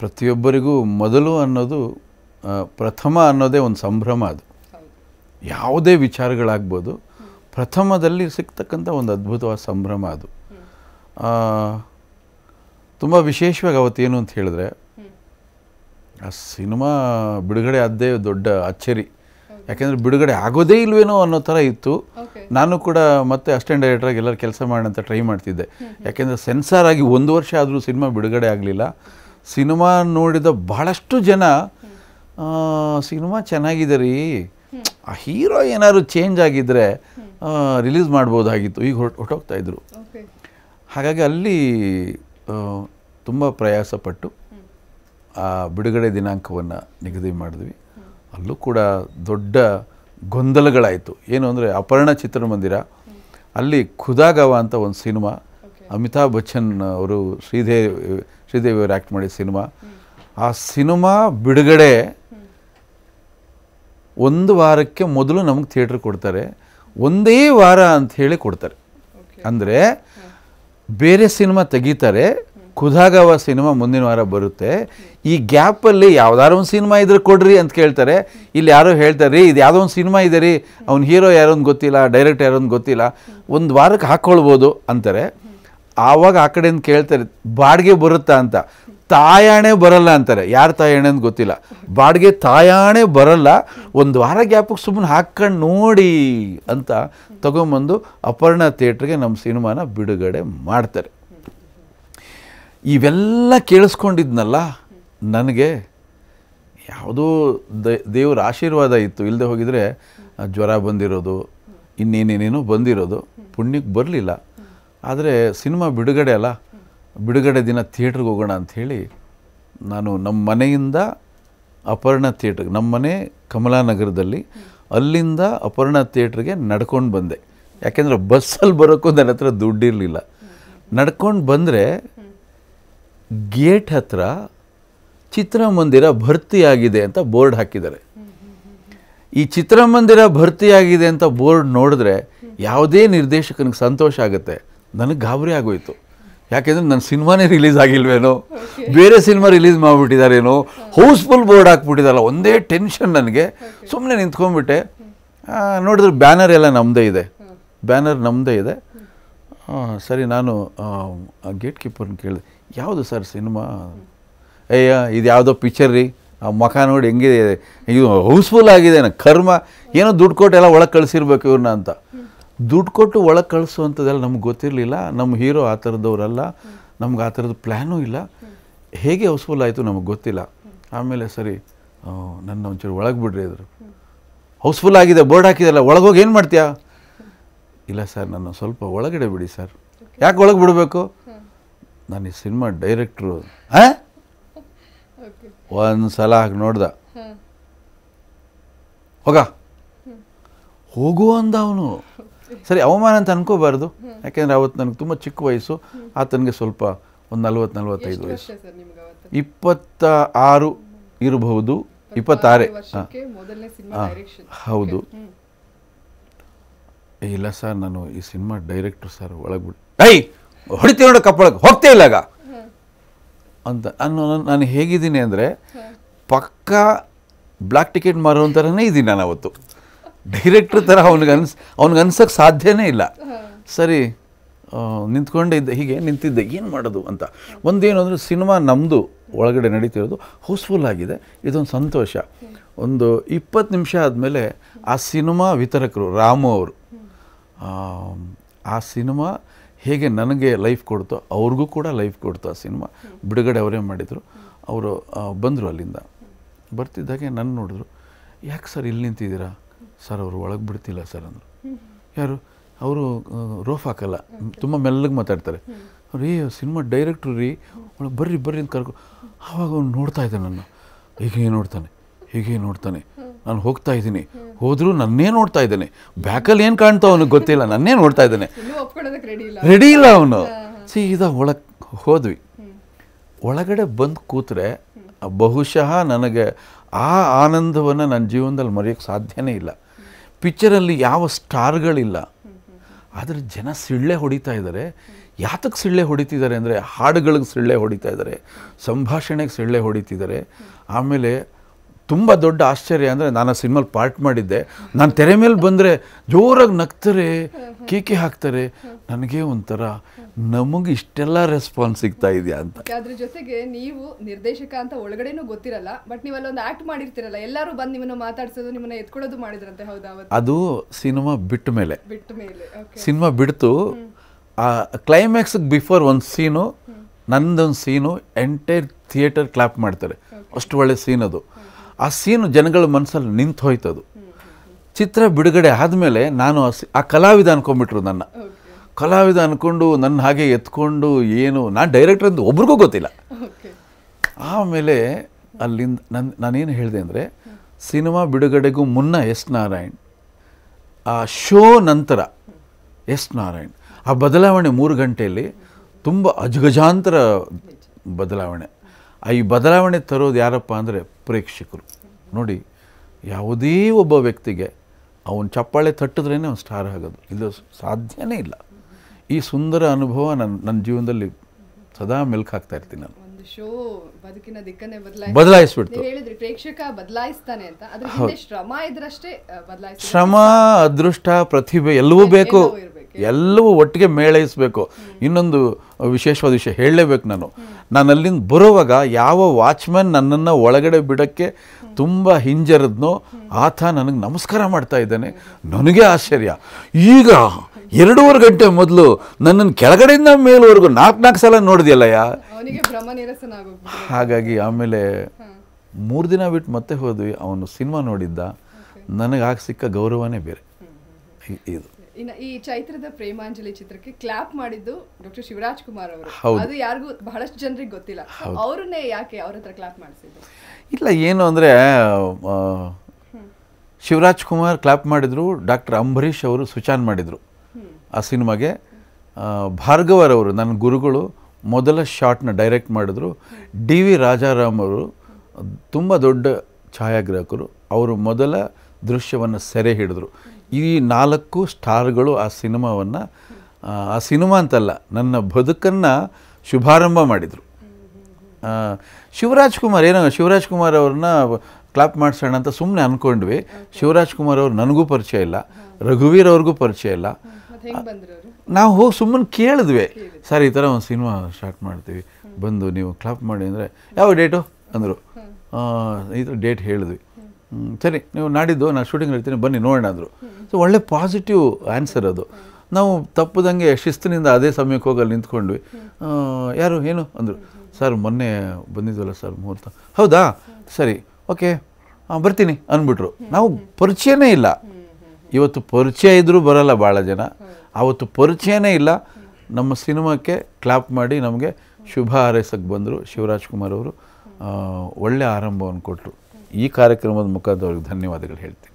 ಪ್ರತಿಯೊಬ್ಬರಿಗೂ ಮೊದಲು ಅನ್ನೋದು ಪ್ರಥಮ ಅನ್ನೋದೇ ಒಂದು ಸಂಭ್ರಮ ಅದು ಯಾವುದೇ ವಿಚಾರಗಳಾಗ್ಬೋದು ಪ್ರಥಮದಲ್ಲಿ ಸಿಗ್ತಕ್ಕಂಥ ಒಂದು ಅದ್ಭುತವಾದ ಸಂಭ್ರಮ ಅದು ತುಂಬ ವಿಶೇಷವಾಗಿ ಅವತ್ತೇನು ಅಂತ ಹೇಳಿದ್ರೆ ಆ ಸಿನಿಮಾ ಬಿಡುಗಡೆ ಆದ್ದೇ ದೊಡ್ಡ ಅಚ್ಚರಿ ಯಾಕೆಂದರೆ ಬಿಡುಗಡೆ ಆಗೋದೇ ಇಲ್ವೇನೋ ಅನ್ನೋ ಥರ ಇತ್ತು ನಾನು ಕೂಡ ಮತ್ತೆ ಅಸ್ಟೆಂಟ್ ಡೈರೆಕ್ಟ್ರಾಗಿ ಎಲ್ಲರೂ ಕೆಲಸ ಮಾಡೋಣ ಅಂತ ಟ್ರೈ ಮಾಡ್ತಿದ್ದೆ ಯಾಕೆಂದರೆ ಸೆನ್ಸಾರ್ ಆಗಿ ಒಂದು ವರ್ಷ ಆದರೂ ಸಿನಿಮಾ ಬಿಡುಗಡೆ ಆಗಲಿಲ್ಲ ಸಿನಿಮಾ ನೋಡಿದ ಬಹಳಷ್ಟು ಜನ ಸಿನಿಮಾ ಚೆನ್ನಾಗಿದೆ ರೀ ಆ ಹೀರೋ ಏನಾದ್ರು ಚೇಂಜ್ ಆಗಿದ್ದರೆ ರಿಲೀಸ್ ಮಾಡ್ಬೋದಾಗಿತ್ತು ಈಗ ಹೊರಟು ಹೊಟ್ಟೋಗ್ತಾ ಇದ್ರು ಹಾಗಾಗಿ ಅಲ್ಲಿ ತುಂಬ ಪ್ರಯಾಸಪಟ್ಟು ಆ ಬಿಡುಗಡೆ ದಿನಾಂಕವನ್ನು ನಿಗದಿ ಮಾಡಿದ್ವಿ ಅಲ್ಲೂ ಕೂಡ ದೊಡ್ಡ ಗೊಂದಲಗಳಾಯಿತು ಏನು ಅಂದರೆ ಅಪರ್ಣ ಚಿತ್ರಮಂದಿರ ಅಲ್ಲಿ ಖುದಾಗವ ಅಂತ ಒಂದು ಸಿನಿಮಾ ಅಮಿತಾಬ್ ಬಚ್ಚನ್ ಅವರು ಶ್ರೀದೇವಿ ಶ್ರೀದೇವಿ ಅವರು ಆ್ಯಕ್ಟ್ ಮಾಡಿದ ಸಿನಿಮಾ ಆ ಸಿನಿಮಾ ಬಿಡುಗಡೆ ಒಂದು ವಾರಕ್ಕೆ ಮೊದಲು ನಮಗೆ ಥಿಯೇಟ್ರ್ ಕೊಡ್ತಾರೆ ಒಂದೇ ವಾರ ಅಂತ ಹೇಳಿ ಕೊಡ್ತಾರೆ ಅಂದರೆ ಬೇರೆ ಸಿನಿಮಾ ತೆಗೀತಾರೆ ಕುದಾಗವ ಸಿನಿಮಾ ಮುಂದಿನ ವಾರ ಬರುತ್ತೆ ಈ ಗ್ಯಾಪಲ್ಲಿ ಯಾವ್ದಾರು ಒಂದು ಸಿನಿಮಾ ಇದ್ರೆ ಕೊಡ್ರಿ ಅಂತ ಕೇಳ್ತಾರೆ ಇಲ್ಲಿ ಯಾರೋ ಹೇಳ್ತಾರೆ ರೀ ಇದು ಯಾವುದೋ ಒಂದು ಸಿನಿಮಾ ಇದೆ ರೀ ಅವ್ನ ಹೀರೋ ಒಂದು ಗೊತ್ತಿಲ್ಲ ಡೈರೆಕ್ಟ್ ಯಾರೊಂದು ಗೊತ್ತಿಲ್ಲ ಒಂದು ವಾರಕ್ಕೆ ಹಾಕ್ಕೊಳ್ಬೋದು ಅಂತಾರೆ ಆವಾಗ ಆ ಕಡೆಯಿಂದ ಕೇಳ್ತಾರೆ ಬಾಡಿಗೆ ಬರುತ್ತಾ ಅಂತ ತಾಯಾಣೆ ಬರಲ್ಲ ಅಂತಾರೆ ಯಾರು ತಾಯಾಣೆ ಅಂತ ಗೊತ್ತಿಲ್ಲ ಬಾಡಿಗೆ ತಾಯಾಣೆ ಬರಲ್ಲ ಒಂದು ವಾರ ಗ್ಯಾಪಕ್ಕೆ ಸುಮ್ಮನೆ ಹಾಕ್ಕೊಂಡು ನೋಡಿ ಅಂತ ತಗೊಂಬಂದು ಅಪರ್ಣ ಥಿಯೇಟ್ರಿಗೆ ನಮ್ಮ ಸಿನಿಮಾನ ಬಿಡುಗಡೆ ಮಾಡ್ತಾರೆ ಇವೆಲ್ಲ ಕೇಳಿಸ್ಕೊಂಡಿದ್ನಲ್ಲ ನನಗೆ ಯಾವುದೋ ದೇವರ ಆಶೀರ್ವಾದ ಇತ್ತು ಇಲ್ಲದೆ ಹೋಗಿದರೆ ಜ್ವರ ಬಂದಿರೋದು ಇನ್ನೇನೇನೇನೋ ಬಂದಿರೋದು ಪುಣ್ಯಕ್ಕೆ ಬರಲಿಲ್ಲ ಆದರೆ ಸಿನಿಮಾ ಬಿಡುಗಡೆ ಅಲ್ಲ ಬಿಡುಗಡೆ ದಿನ ಥಿಯೇಟ್ರಿಗೆ ಹೋಗೋಣ ಅಂಥೇಳಿ ನಾನು ನಮ್ಮ ಮನೆಯಿಂದ ಅಪರ್ಣ ಥಿಯೇಟ್ರಿಗೆ ನಮ್ಮ ಮನೆ ಕಮಲಾನಗರದಲ್ಲಿ ಅಲ್ಲಿಂದ ಅಪರ್ಣ ಥಿಯೇಟ್ರಿಗೆ ನಡ್ಕೊಂಡು ಬಂದೆ ಯಾಕೆಂದರೆ ಬಸ್ಸಲ್ಲಿ ಬರೋಕ್ಕೂ ನನ್ನ ಹತ್ರ ದುಡ್ಡಿರಲಿಲ್ಲ ನಡ್ಕೊಂಡು ಬಂದರೆ ಗೇಟ್ ಹತ್ರ ಚಿತ್ರಮಂದಿರ ಭರ್ತಿಯಾಗಿದೆ ಅಂತ ಬೋರ್ಡ್ ಹಾಕಿದ್ದಾರೆ ಈ ಚಿತ್ರಮಂದಿರ ಭರ್ತಿಯಾಗಿದೆ ಅಂತ ಬೋರ್ಡ್ ನೋಡಿದ್ರೆ ಯಾವುದೇ ನಿರ್ದೇಶಕನಿಗೆ ಸಂತೋಷ ಆಗುತ್ತೆ ನನಗೆ ಗಾಬರಿ ಆಗೋಯಿತು ಯಾಕೆಂದರೆ ನನ್ನ ಸಿನಿಮಾನೇ ರಿಲೀಸ್ ಆಗಿಲ್ವೇನೋ ಬೇರೆ ಸಿನಿಮಾ ರಿಲೀಸ್ ಮಾಡಿಬಿಟ್ಟಿದ್ದಾರೇನೋ ಹೌಸ್ಫುಲ್ ಬೋರ್ಡ್ ಹಾಕ್ಬಿಟ್ಟಿದ್ದಲ್ಲ ಒಂದೇ ಟೆನ್ಷನ್ ನನಗೆ ಸುಮ್ಮನೆ ನಿಂತ್ಕೊಂಡ್ಬಿಟ್ಟೆ ನೋಡಿದ್ರೆ ಬ್ಯಾನರ್ ಎಲ್ಲ ನಮ್ಮದೇ ಇದೆ ಬ್ಯಾನರ್ ನಮ್ಮದೇ ಇದೆ ಸರಿ ನಾನು ಗೇಟ್ ಕೀಪರ್ನ ಕೇಳಿದೆ ಯಾವುದು ಸರ್ ಸಿನಿಮಾ ಅಯ್ಯ ಇದು ಯಾವುದೋ ಪಿಕ್ಚರ್ ರೀ ಆ ಮಖ ನೋಡಿ ಹೆಂಗಿದೆ ಇದು ಹೌಸ್ಫುಲ್ ಆಗಿದೆ ಕರ್ಮ ಏನೋ ದುಡ್ಡು ಕೊಟ್ಟೆಲ್ಲ ಒಳಗೆ ಕಳಿಸಿರ್ಬೇಕು ಇವ್ರನ್ನ ಅಂತ ದುಡ್ಡು ಕೊಟ್ಟು ಒಳಗೆ ಕಳಿಸುವಂಥದ್ದೆಲ್ಲ ನಮ್ಗೆ ಗೊತ್ತಿರಲಿಲ್ಲ ನಮ್ಮ ಹೀರೋ ಆ ಥರದವರಲ್ಲ ನಮ್ಗೆ ಆ ಥರದ್ದು ಪ್ಲ್ಯಾನೂ ಇಲ್ಲ ಹೇಗೆ ಹೌಸ್ಫುಲ್ ಆಯಿತು ನಮಗೆ ಗೊತ್ತಿಲ್ಲ ಆಮೇಲೆ ಸರಿ ನನ್ನ ಒಂಚೂರು ಒಳಗೆ ಬಿಡ್ರಿ ಇದ್ರು ಹೌಸ್ಫುಲ್ ಆಗಿದೆ ಬೋರ್ಡ್ ಹಾಕಿದಲ್ಲ ಒಳಗೋಗಿ ಏನು ಮಾಡ್ತೀಯಾ ಇಲ್ಲ ಸರ್ ನಾನು ಸ್ವಲ್ಪ ಒಳಗಡೆ ಬಿಡಿ ಸರ್ ಯಾಕೆ ಒಳಗೆ ಬಿಡಬೇಕು ನಾನು ಈ ಸಿನಿಮಾ ಡೈರೆಕ್ಟ್ರು ಒಂದು ಸಲ ಹಾಗೆ ನೋಡ್ದ ಹೋಗ ಹೋಗು ಅಂದ ಅವನು ಸರಿ ಅವಮಾನ ಅಂತ ಅನ್ಕೋಬಾರ್ದು ಯಾಕೆಂದರೆ ಅವತ್ತು ನನಗೆ ತುಂಬ ಚಿಕ್ಕ ವಯಸ್ಸು ಆತನಿಗೆ ಸ್ವಲ್ಪ ಒಂದು ನಲ್ವತ್ತು ನಲ್ವತ್ತೈದು ವಯಸ್ಸು ಇಪ್ಪತ್ತ ಆರು ಇರಬಹುದು ಇಪ್ಪತ್ತಾರೆ ಹೌದು ಇಲ್ಲ ಸರ್ ನಾನು ಈ ಸಿನಿಮಾ ಡೈರೆಕ್ಟ್ರು ಸರ್ ಒಳಗೆ ಬಿಟ್ಟು ಐ ಹೊಡಿತೀವಿ ನೋಡೋಕೆ ಕಪ್ಪಳಕ್ಕೆ ಹೋಗ್ತೇ ಇಲ್ಲಾಗ ಅಂತ ನಾನು ನಾನು ಹೇಗಿದ್ದೀನಿ ಅಂದರೆ ಪಕ್ಕ ಬ್ಲ್ಯಾಕ್ ಟಿಕೆಟ್ ಮಾರೋ ಥರನೇ ಇದ್ದೀನಿ ನಾನು ಅವತ್ತು ಡೈರೆಕ್ಟ್ರ್ ಥರ ಅವ್ನಿಗೆ ಅನ್ಸ್ ಅವ್ನಿಗೆ ಅನ್ಸೋಕ್ಕೆ ಸಾಧ್ಯನೇ ಇಲ್ಲ ಸರಿ ಇದ್ದೆ ಹೀಗೆ ನಿಂತಿದ್ದೆ ಏನು ಮಾಡೋದು ಅಂತ ಒಂದೇನು ಅಂದರೆ ಸಿನಿಮಾ ನಮ್ಮದು ಒಳಗಡೆ ನಡೀತಿರೋದು ಹೌಸ್ಫುಲ್ ಆಗಿದೆ ಇದೊಂದು ಸಂತೋಷ ಒಂದು ಇಪ್ಪತ್ತು ನಿಮಿಷ ಆದಮೇಲೆ ಆ ಸಿನಿಮಾ ವಿತರಕರು ರಾಮು ಅವರು ಆ ಸಿನಿಮಾ ಹೇಗೆ ನನಗೆ ಲೈಫ್ ಕೊಡ್ತೋ ಅವ್ರಿಗೂ ಕೂಡ ಲೈಫ್ ಕೊಡ್ತು ಆ ಸಿನಿಮಾ ಬಿಡುಗಡೆ ಅವರೇ ಮಾಡಿದರು ಅವರು ಬಂದರು ಅಲ್ಲಿಂದ ಬರ್ತಿದ್ದಾಗೆ ನನ್ನ ನೋಡಿದ್ರು ಯಾಕೆ ಸರ್ ಇಲ್ಲಿ ನಿಂತಿದ್ದೀರಾ ಸರ್ ಅವರು ಒಳಗೆ ಬಿಡ್ತಿಲ್ಲ ಸರ್ ಅಂದರು ಯಾರು ಅವರು ರೋಫ್ ಹಾಕಲ್ಲ ತುಂಬ ಮೆಲ್ಲಗೆ ಮಾತಾಡ್ತಾರೆ ಅವ್ರು ಏ ಸಿನಿಮಾ ಡೈರೆಕ್ಟ್ರು ರೀ ಒಳಗೆ ಬರ್ರಿ ಬರ್ರಿ ಅಂತ ಕರ್ಕೊ ಆವಾಗ ಅವ್ನು ನೋಡ್ತಾ ಇದ್ದೆ ನಾನು ಹೀಗೆ ನೋಡ್ತಾನೆ ಹೀಗೆ ನೋಡ್ತಾನೆ ನಾನು ಹೋಗ್ತಾ ಇದ್ದೀನಿ ಹೋದರೂ ನನ್ನೇ ನೋಡ್ತಾ ಇದ್ದಾನೆ ಬ್ಯಾಕಲ್ಲಿ ಏನು ಕಾಣ್ತಾ ಅವನಿಗೆ ಗೊತ್ತಿಲ್ಲ ನನ್ನೇ ನೋಡ್ತಾ ಇದ್ದಾನೆ ರೆಡಿ ಇಲ್ಲ ಅವನು ಸೀದಾ ಒಳಗೆ ಹೋದ್ವಿ ಒಳಗಡೆ ಬಂದು ಕೂತ್ರೆ ಬಹುಶಃ ನನಗೆ ಆ ಆನಂದವನ್ನು ನನ್ನ ಜೀವನದಲ್ಲಿ ಮರೆಯೋಕ್ಕೆ ಸಾಧ್ಯವೇ ಇಲ್ಲ ಪಿಕ್ಚರಲ್ಲಿ ಯಾವ ಸ್ಟಾರ್ಗಳಿಲ್ಲ ಆದರೆ ಜನ ಸಿಳ್ಳೆ ಹೊಡಿತಾ ಇದ್ದಾರೆ ಯಾತಕ್ಕೆ ಸಿಳ್ಳೆ ಹೊಡಿತಿದ್ದಾರೆ ಅಂದರೆ ಹಾಡುಗಳಿಗೆ ಸಿಳ್ಳೆ ಹೊಡಿತಾ ಇದ್ದಾರೆ ಸಂಭಾಷಣೆಗೆ ಸಿಳ್ಳೆ ಹೊಡಿತಿದ್ದಾರೆ ಆಮೇಲೆ ತುಂಬ ದೊಡ್ಡ ಆಶ್ಚರ್ಯ ಅಂದರೆ ನಾನು ಆ ಸಿನಿಮಾಲಿ ಪಾರ್ಟ್ ಮಾಡಿದ್ದೆ ನಾನು ತೆರೆ ಮೇಲೆ ಬಂದರೆ ಜೋರಾಗಿ ನಗ್ತಾರೆ ಕೇಕೆ ಹಾಕ್ತಾರೆ ನನಗೆ ಒಂಥರ ನಮಗೆ ಇಷ್ಟೆಲ್ಲ ರೆಸ್ಪಾನ್ಸ್ ಸಿಗ್ತಾ ಇದೆಯಾ ಅಂತ ಅದ್ರ ಜೊತೆಗೆ ನೀವು ನಿರ್ದೇಶಕ ಅಂತ ಒಳಗಡೆನೂ ಗೊತ್ತಿರಲ್ಲ ಬಟ್ ನೀವು ಅಲ್ಲೊಂದು ಮಾಡಿರ್ತೀರಲ್ಲ ಎಲ್ಲರೂ ಬಂದು ನಿಮ್ಮನ್ನು ಮಾತಾಡಿಸೋದು ನಿಮ್ಮನ್ನು ಎತ್ಕೊಳ್ಳೋದು ಮಾಡಿದ್ರಂತೆ ಹೌದಾ ಅದು ಸಿನಿಮಾ ಬಿಟ್ಟ ಮೇಲೆ ಬಿಟ್ಟ ಮೇಲೆ ಸಿನಿಮಾ ಬಿಡ್ತು ಆ ಕ್ಲೈಮ್ಯಾಕ್ಸಿಗೆ ಬಿಫೋರ್ ಒಂದು ಸೀನು ನಂದೊಂದು ಸೀನು ಎಂಟೈರ್ ಥಿಯೇಟರ್ ಕ್ಲಾಪ್ ಮಾಡ್ತಾರೆ ಅಷ್ಟು ಒಳ್ಳೆ ಸೀನ್ ಅದು ಆ ಸೀನು ಜನಗಳ ಮನಸ್ಸಲ್ಲಿ ನಿಂತು ಹೋಯ್ತದು ಚಿತ್ರ ಬಿಡುಗಡೆ ಆದಮೇಲೆ ನಾನು ಆ ಕಲಾವಿದ ಅನ್ಕೊಂಡ್ಬಿಟ್ರು ನನ್ನ ಕಲಾವಿದ ಅಂದ್ಕೊಂಡು ನನ್ನ ಹಾಗೆ ಎತ್ಕೊಂಡು ಏನು ನಾನು ಡೈರೆಕ್ಟರ್ ಅಂತ ಒಬ್ರಿಗೂ ಗೊತ್ತಿಲ್ಲ ಆಮೇಲೆ ಅಲ್ಲಿಂದ ನನ್ನ ನಾನೇನು ಹೇಳಿದೆ ಅಂದರೆ ಸಿನಿಮಾ ಬಿಡುಗಡೆಗೂ ಮುನ್ನ ಎಸ್ ನಾರಾಯಣ್ ಆ ಶೋ ನಂತರ ಎಸ್ ನಾರಾಯಣ್ ಆ ಬದಲಾವಣೆ ಮೂರು ಗಂಟೆಯಲ್ಲಿ ತುಂಬ ಅಜಗಜಾಂತರ ಬದಲಾವಣೆ ಈ ಬದಲಾವಣೆ ತರೋದು ಯಾರಪ್ಪ ಅಂದರೆ ಪ್ರೇಕ್ಷಕರು ನೋಡಿ ಯಾವುದೇ ಒಬ್ಬ ವ್ಯಕ್ತಿಗೆ ಅವನು ಚಪ್ಪಾಳೆ ತಟ್ಟಿದ್ರೇ ಅವ್ನು ಸ್ಟಾರ್ ಆಗೋದು ಇದು ಸಾಧ್ಯನೇ ಇಲ್ಲ ಈ ಸುಂದರ ಅನುಭವ ನನ್ನ ನನ್ನ ಜೀವನದಲ್ಲಿ ಸದಾ ಮೆಲ್ಕ್ ಹಾಕ್ತಾ ಇರ್ತೀನಿ ನಾನು ಬದಲಾಯಿಸ್ಬಿಡ್ತು ಶ್ರಮ ಅದೃಷ್ಟ ಪ್ರತಿಭೆ ಎಲ್ಲವೂ ಬೇಕು ಎಲ್ಲವೂ ಒಟ್ಟಿಗೆ ಮೇಳೈಸಬೇಕು ಇನ್ನೊಂದು ವಿಶೇಷವಾದ ವಿಷಯ ಹೇಳಲೇಬೇಕು ನಾನು ನಾನು ಅಲ್ಲಿಂದ ಬರುವಾಗ ಯಾವ ವಾಚ್ಮ್ಯಾನ್ ನನ್ನನ್ನು ಒಳಗಡೆ ಬಿಡೋಕ್ಕೆ ತುಂಬ ಹಿಂಜರದ್ನೋ ಆತ ನನಗೆ ನಮಸ್ಕಾರ ಮಾಡ್ತಾ ಇದ್ದಾನೆ ನನಗೆ ಆಶ್ಚರ್ಯ ಈಗ ಎರಡೂವರೆ ಗಂಟೆ ಮೊದಲು ನನ್ನನ್ನು ಕೆಳಗಡೆಯಿಂದ ಮೇಲುವರೆಗೂ ನಾಲ್ಕು ನಾಲ್ಕು ಸಲ ನೋಡಿದೆಯಲ್ಲಯ್ಯ ಹಾಗಾಗಿ ಆಮೇಲೆ ಮೂರು ದಿನ ಬಿಟ್ಟು ಮತ್ತೆ ಹೋದ್ವಿ ಅವನು ಸಿನಿಮಾ ನೋಡಿದ್ದ ನನಗೆ ಆಗ ಸಿಕ್ಕ ಗೌರವನೇ ಬೇರೆ ಇದು ಇನ್ನು ಈ ಚೈತ್ರದ ಪ್ರೇಮಾಂಜಲಿ ಚಿತ್ರಕ್ಕೆ ಕ್ಲಾಪ್ ಮಾಡಿದ್ದು ಡಾಕ್ಟರ್ ಶಿವರಾಜ್ ಕುಮಾರ್ ಅವರು ಅದು ಯಾರಿಗೂ ಬಹಳಷ್ಟು ಜನರಿಗೆ ಗೊತ್ತಿಲ್ಲ ಅವರನ್ನೇ ಯಾಕೆ ಅವ್ರ ಹತ್ರ ಕ್ಲಾಪ್ ಮಾಡಿಸಿದ್ರು ಇಲ್ಲ ಏನು ಅಂದರೆ ಶಿವರಾಜ್ ಕುಮಾರ್ ಕ್ಲಾಪ್ ಮಾಡಿದ್ರು ಡಾಕ್ಟರ್ ಅಂಬರೀಶ್ ಅವರು ಸುಚಾನ್ ಮಾಡಿದ್ರು ಆ ಸಿನಿಮಾಗೆ ಅವರು ನನ್ನ ಗುರುಗಳು ಮೊದಲ ಶಾಟ್ನ ಡೈರೆಕ್ಟ್ ಮಾಡಿದ್ರು ಡಿ ವಿ ರಾಜಾರಾಮ್ ಅವರು ತುಂಬ ದೊಡ್ಡ ಛಾಯಾಗ್ರಾಹಕರು ಅವರು ಮೊದಲ ದೃಶ್ಯವನ್ನು ಸೆರೆ ಹಿಡಿದ್ರು ಈ ನಾಲ್ಕು ಸ್ಟಾರ್ಗಳು ಆ ಸಿನಿಮಾವನ್ನು ಆ ಸಿನಿಮಾ ಅಂತಲ್ಲ ನನ್ನ ಬದುಕನ್ನು ಶುಭಾರಂಭ ಮಾಡಿದರು ಶಿವರಾಜ್ ಕುಮಾರ್ ಏನೋ ಶಿವರಾಜ್ ಕುಮಾರ್ ಅವ್ರನ್ನ ಕ್ಲಾಪ್ ಮಾಡಿಸೋಣ ಅಂತ ಸುಮ್ಮನೆ ಅಂದ್ಕೊಂಡ್ವಿ ಶಿವರಾಜ್ ಕುಮಾರ್ ಅವ್ರು ನನಗೂ ಪರಿಚಯ ಇಲ್ಲ ರಘುವೀರ್ ಅವ್ರಿಗೂ ಪರಿಚಯ ಇಲ್ಲ ನಾವು ಹೋಗಿ ಸುಮ್ಮನೆ ಕೇಳಿದ್ವಿ ಸರ್ ಈ ಥರ ಒಂದು ಸಿನಿಮಾ ಸ್ಟಾರ್ಟ್ ಮಾಡ್ತೀವಿ ಬಂದು ನೀವು ಕ್ಲಾಪ್ ಮಾಡಿ ಅಂದರೆ ಯಾವ ಡೇಟು ಅಂದರು ಈ ಥರ ಡೇಟ್ ಹೇಳಿದ್ವಿ ಸರಿ ನೀವು ನಾಡಿದ್ದು ನಾನು ಶೂಟಿಂಗ್ ಇರ್ತೀನಿ ಬನ್ನಿ ನೋಡೋಣ ಅಂದರು ಸೊ ಒಳ್ಳೆ ಪಾಸಿಟಿವ್ ಆನ್ಸರ್ ಅದು ನಾವು ತಪ್ಪದಂಗೆ ಶಿಸ್ತಿನಿಂದ ಅದೇ ಸಮಯಕ್ಕೆ ಅಲ್ಲಿ ನಿಂತ್ಕೊಂಡ್ವಿ ಯಾರು ಏನು ಅಂದರು ಸರ್ ಮೊನ್ನೆ ಬಂದಿದ್ವಲ್ಲ ಸರ್ ಮುಹೂರ್ತ ಹೌದಾ ಸರಿ ಓಕೆ ಬರ್ತೀನಿ ಅಂದ್ಬಿಟ್ರು ನಾವು ಪರಿಚಯನೇ ಇಲ್ಲ ಇವತ್ತು ಪರಿಚಯ ಇದ್ದರೂ ಬರೋಲ್ಲ ಭಾಳ ಜನ ಆವತ್ತು ಪರಿಚಯನೇ ಇಲ್ಲ ನಮ್ಮ ಸಿನಿಮಾಕ್ಕೆ ಕ್ಲಾಪ್ ಮಾಡಿ ನಮಗೆ ಶುಭ ಹಾರೈಸಕ್ಕೆ ಬಂದರು ಶಿವರಾಜ್ ಕುಮಾರ್ ಅವರು ಒಳ್ಳೆಯ ಆರಂಭವನ್ನು ಕೊಟ್ಟರು ಈ ಕಾರ್ಯಕ್ರಮದ ಮುಖಾಂತರ ಧನ್ಯವಾದಗಳು ಹೇಳ್ತೀನಿ